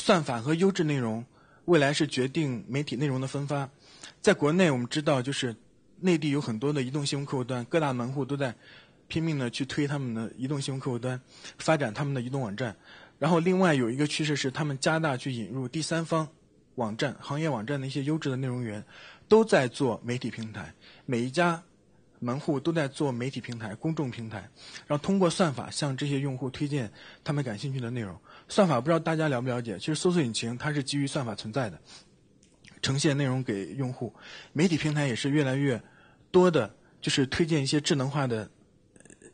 算法和优质内容，未来是决定媒体内容的分发。在国内，我们知道，就是内地有很多的移动新闻客户端，各大门户都在拼命的去推他们的移动新闻客户端，发展他们的移动网站。然后，另外有一个趋势是，他们加大去引入第三方网站、行业网站的一些优质的内容源，都在做媒体平台。每一家。门户都在做媒体平台、公众平台，然后通过算法向这些用户推荐他们感兴趣的内容。算法不知道大家了不了解？其实搜索引擎它是基于算法存在的，呈现内容给用户。媒体平台也是越来越多的，就是推荐一些智能化的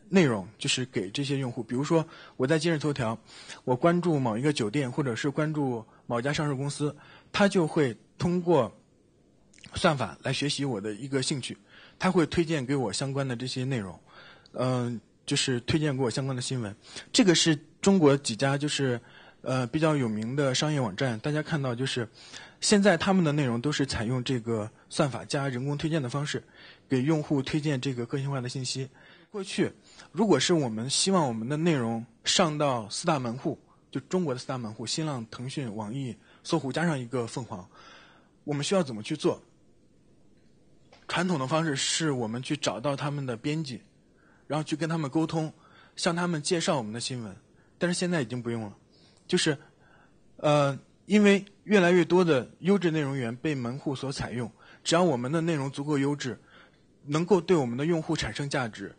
内容，就是给这些用户。比如说我在今日头条，我关注某一个酒店或者是关注某家上市公司，它就会通过。算法来学习我的一个兴趣，他会推荐给我相关的这些内容，嗯，就是推荐给我相关的新闻。这个是中国几家就是呃比较有名的商业网站，大家看到就是现在他们的内容都是采用这个算法加人工推荐的方式，给用户推荐这个个性化的信息。过去如果是我们希望我们的内容上到四大门户，就中国的四大门户，新浪、腾讯、网易、搜狐加上一个凤凰，我们需要怎么去做？传统的方式是我们去找到他们的编辑，然后去跟他们沟通，向他们介绍我们的新闻。但是现在已经不用了，就是，呃，因为越来越多的优质内容源被门户所采用。只要我们的内容足够优质，能够对我们的用户产生价值，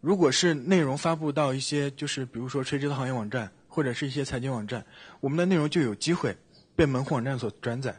如果是内容发布到一些就是比如说垂直的行业网站或者是一些财经网站，我们的内容就有机会被门户网站所转载。